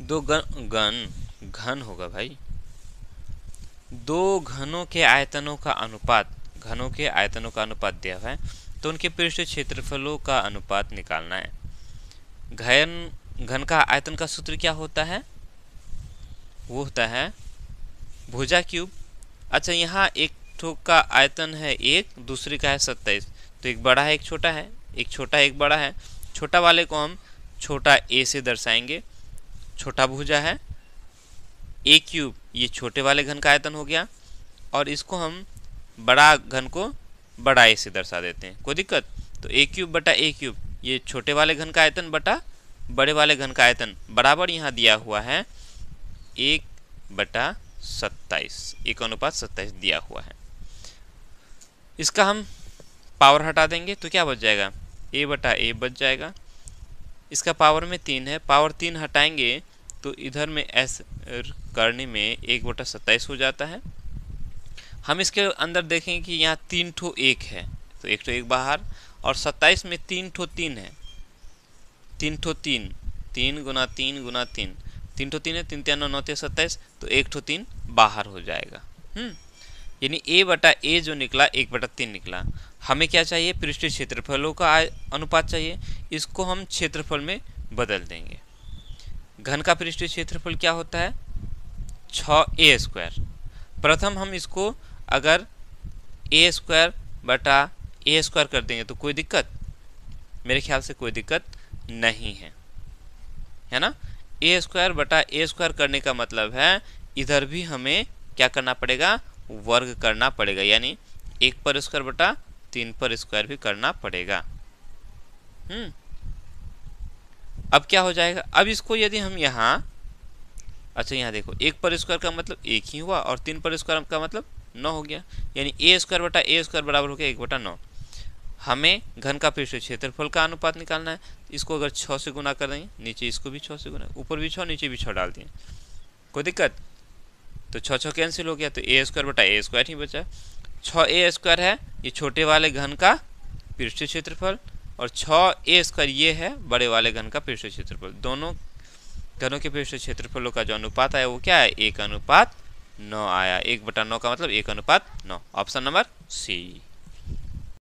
दो गन घन होगा भाई दो घनों के आयतनों का अनुपात घनों के आयतनों का अनुपात दिया है तो उनके पृष्ठ क्षेत्रफलों का अनुपात निकालना है घन घन का आयतन का सूत्र क्या होता है वो होता है भुजा क्यूब अच्छा यहाँ एक ठोक का आयतन है एक दूसरे का है सत्ताईस तो एक बड़ा है एक छोटा है एक छोटा एक बड़ा है छोटा वाले को हम छोटा ए से दर्शाएंगे छोटा भुजा है ए क्यूब ये छोटे वाले घन का आयतन हो गया और इसको हम बड़ा घन को बड़ा ए से दर्शा देते हैं कोई दिक्कत तो ए क्यूब बटा ए क्यूब ये छोटे वाले घन का आयतन बटा बड़े वाले घन का आयतन बराबर यहाँ दिया हुआ है एक बटा सत्ताईस एक अनुपात सत्ताईस दिया हुआ है इसका हम पावर हटा देंगे तो क्या बच जाएगा ए बटा ए बच जाएगा इसका पावर में तीन है पावर तीन हटाएंगे तो इधर में एस करने में एक बटा सत्ताईस हो जाता है हम इसके अंदर देखें कि यहाँ तीन ठो एक है तो एक ठो एक बाहर और सत्ताईस में तीन ठो तीन है तीन ठो तीन तीन गुना तीन गुना तीन तीन ठो तीन है तीन तिहानवे नौ तीन सत्ताईस तो एक ठो तीन बाहर हो जाएगा हम्म, यानी ए बटा ए जो निकला एक बटा तीन निकला हमें क्या चाहिए पृष्ठीय क्षेत्रफलों का अनुपात चाहिए इसको हम क्षेत्रफल में बदल देंगे घन का पृष्ठीय क्षेत्रफल क्या होता है छ ए स्क्वायर प्रथम हम इसको अगर ए स्क्वायर बटा ए स्क्वायर कर देंगे तो कोई दिक्कत मेरे ख्याल से कोई दिक्कत नहीं है है ना ए स्क्वायर बटा ए स्क्वायर करने का मतलब है इधर भी हमें क्या करना पड़ेगा वर्ग करना पड़ेगा यानी एक पर स्क्वायर बटा तीन पर स्क्वायर भी करना पड़ेगा हम्म अब क्या हो जाएगा अब इसको यदि हम यहाँ अच्छा यहाँ देखो एक पर स्क्वायर का मतलब एक ही हुआ और तीन पर स्क्वायर का मतलब नौ हो गया यानी ए स्क्वायर बटा ए स्क्वायर बराबर हो गया एक बटा नौ हमें घन का पृष्ठ क्षेत्रफल का अनुपात निकालना है इसको अगर छः से गुना कर देंगे नीचे इसको भी छः से गुना ऊपर भी छः नीचे भी छः डाल दिए कोई दिक्कत तो छः छः कैंसिल हो गया तो ए स्क्वायर बटा ए स्क्वायर ही बचा छः ए स्क्वायर है ये छोटे वाले घन का पृष्ठ क्षेत्रफल और छ ए स्क्वायर ये है बड़े वाले घन का पृष्ठ क्षेत्रफल दोनों घनों के पृष्ठ क्षेत्रफलों का जो अनुपात आया वो क्या है एक अनुपात नौ आया एक बटा नौ का मतलब एक अनुपात नौ ऑप्शन नंबर सी